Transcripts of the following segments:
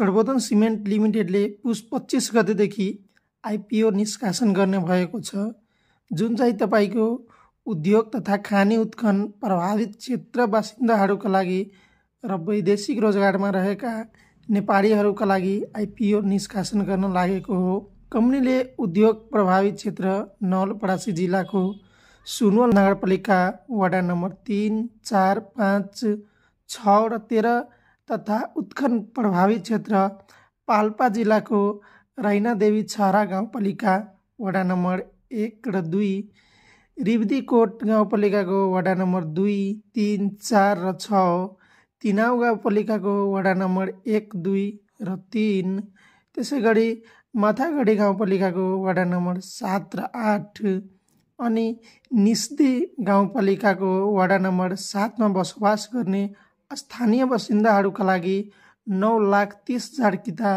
सर्वोधन cement लिमिटेडले पुस पच्चिस गतेदेखि IPO निष्कासन गर्ने भएको छ जुन चाहिँ तपाईँको उद्योग तथा खानी उत्खन प्रभावित क्षेत्र बासिन्दाहरूका लागि र वैदेशिक रोजगारमा रहेका नेपालीहरूका लागि आइपिओ निष्कासन गर्न लागेको हो कम्पनीले उद्योग प्रभावित क्षेत्र नवलपरासी जिल्लाको सुनवल नगरपालिका वडा नम्बर तिन चार पाँच छ र तेह्र तथा उत्खन प्रभावित क्षेत्र पाल्पा जिल्लाको रैनादेवी छहरा गाउँपालिका वडा नम्बर एक र दुई रिब्दीकोट गाउँपालिकाको वडा नम्बर दुई तिन चार र छ तिनाउ गाउँपालिकाको वडा नम्बर एक दुई र तिन त्यसै गरी माथागढी गाउँपालिकाको वडा नम्बर सात र आठ अनि निस्दी गाउँपालिकाको वडा नम्बर सातमा बसोबास गर्ने स्थानीय बासिन्दाहरूका लागि नौ लाख तिस हजार किता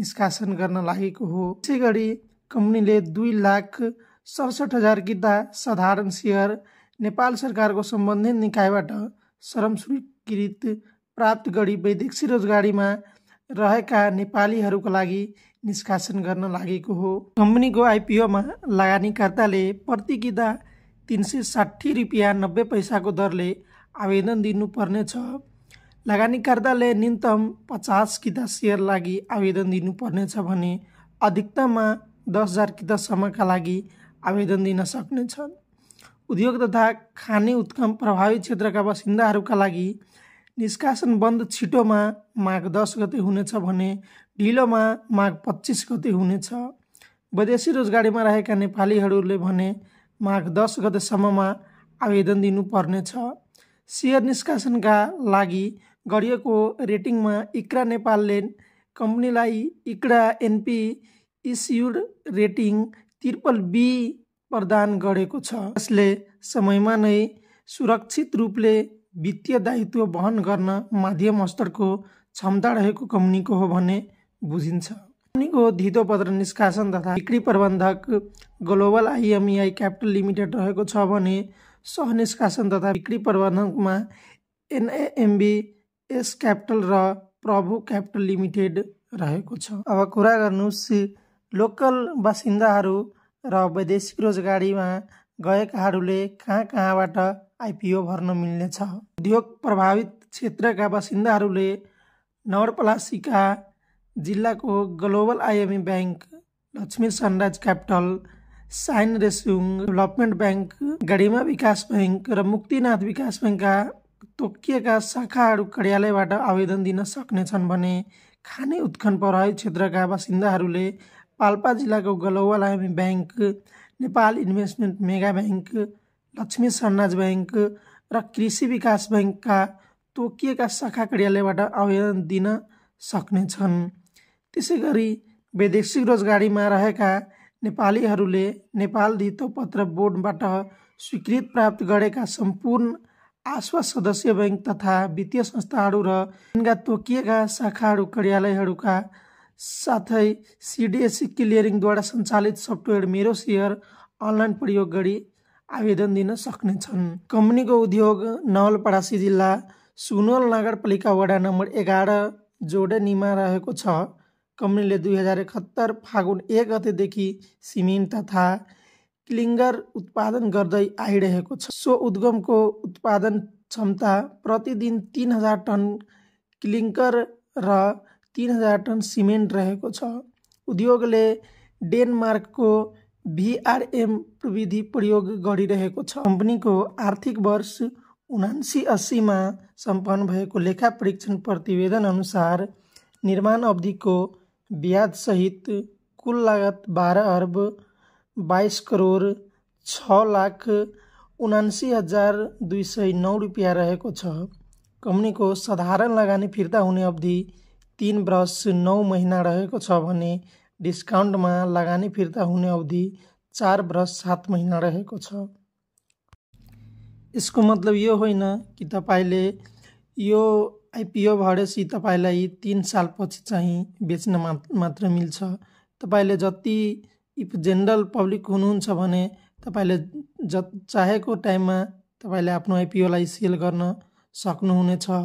निष्कासन गर्न लागेको हो त्यसै गरी कम्पनीले दुई लाख सडसठ हजार किता साधारण सेयर नेपाल सरकारको सम्बन्धित निकायबाट श्रम स्वीकृत प्राप्त गरी वैदेशी रोजगारीमा रहेका नेपालीहरूको लागि निष्कासन गर्न लागेको हो कम्पनीको आइपिओमा लगानीकर्ताले प्रति किता तिन सय साठी रुपियाँ नब्बे पैसाको दरले आवेदन दिनुपर्नेछ लगानीकर्ताले न्यूनतम पचास किता सेयर लागि आवेदन दिनुपर्नेछ भने अधिकतममा दस हजार कितासम्मका लागि आवेदन दिन सक्नेछन् उद्योग तथा खाने उत्कम प्रभावित क्षेत्रका बासिन्दाहरूका लागि निष्कासन बन्द छिटोमा माघ दस गते हुनेछ भने ढिलोमा माघ पच्चिस गते हुनेछ विदेशी रोजगारीमा रहेका नेपालीहरूले भने माघ दस गतेसम्ममा आवेदन दिनुपर्नेछ सेयर निष्कासनका लागि गरिएको रेटिङमा इक्रा नेपालले कम्पनीलाई ICRA NP issued rating triple B प्रदान गरेको छ यसले समयमा नै सुरक्षित रूपले वित्तीय दायित्व वहन गर्न माध्यम स्तरको क्षमता रहेको कम्पनीको हो भने बुझिन्छ कम्पनीको धितोपत्र निष्कासन तथा बिक्री प्रबन्धक ग्लोबल आइएमआई क्यापिटल लिमिटेड रहेको छ भने सहनिष्कासन तथा बिक्री प्रबन्धकमा एनएएमबी एस क्यापिटल र प्रभु क्यापिटल लिमिटेड रहेको छ अब कुरा गर्नुहोस् लोकल बासिन्दाहरू र वैदेशिक रोजगारीमा गएकाहरूले कहाँ कहाँबाट आइपिओ भर्न मिल्नेछ उद्योग प्रभावित क्षेत्रका बासिन्दाहरूले नवरपलासीका जिल्लाको Global IME bank Laxmi Sunrise Capital साइन Resunga development bank Garima Bikas bank र मुक्तिनाथ विकास ब्याङ्कका तोकिएका शाखाहरू कार्यालयबाट आवेदन दिन सक्नेछन् भने खाने उत्खन प्रभावित क्षेत्रका बासिन्दाहरूले पाल्पा जिल्लाको गलौवालामी bank Nepal Investment Mega bank Laxmi सन्नाज ब्याङ्क र कृषि विकास ब्याङ्कका तोकिएका शाखा कार्यालयबाट आवेदन दिन सक्नेछन् त्यसै गरी वैदेशिक रोजगारीमा रहेका नेपालीहरूले नेपाल धितो पत्र बोर्डबाट स्वीकृत प्राप्त गरेका सम्पूर्ण आश्वास सदस्य बैङ्क तथा वित्तीय संस्थाहरू र यिनका तोकिएका शाखाहरू कार्यालयहरूका साथै सिडिएसी क्लियरिङद्वारा सञ्चालित सफ्टवेयर मेरो सेयर अनलाइन प्रयोग गरी आवेदन दिन सक्नेछन् कम्पनीको उद्योग नवलपरासी जिल्ला सुनवल नगरपालिका वडा नम्बर एघार निमा रहेको छ कम्पनीले दुई हजार एकहत्तर फागुन एक गतेदेखि सिमेन्ट तथा क्लिङ्गर उत्पादन गर्दै आइरहेको छ सो उद्गमको उत्पादन क्षमता प्रतिदिन तिन हजार टन क्लिङ्कर र तिन हजार टन सिमेन्ट रहेको छ उद्योगले डेनमार्कको भिआरएम प्रविधि प्रयोग गरिरहेको छ कम्पनीको आर्थिक वर्ष उनासी अस्सीमा सम्पन्न भएको लेखा परीक्षण प्रतिवेदन अनुसार निर्माण अवधिको ब्याजसहित कुल लागत बाह्र अर्ब बाइस करोड छ लाख उनासी हजार दुई सय नौ रुपियाँ रहेको छ कम्पनीको साधारण लगानी फिर्ता हुने अवधि तिन वर्ष नौ महिना रहेको छ भने डिस्काउन्टमा लगानी फिर्ता हुने अवधि चार वर्ष सात महिना रहेको छ यसको मतलब यो होइन कि तपाईँले यो आइपिओ भएपछि तपाईँलाई तिन सालपछि चाहिँ बेच्न मात्र मिल्छ तपाईँले जति इफ जेनरल पब्लिक हुनुहुन्छ भने तपाईँले ज चाहेको टाइममा तपाईँले आफ्नो आइपिओलाई सेल गर्न सक्नुहुनेछ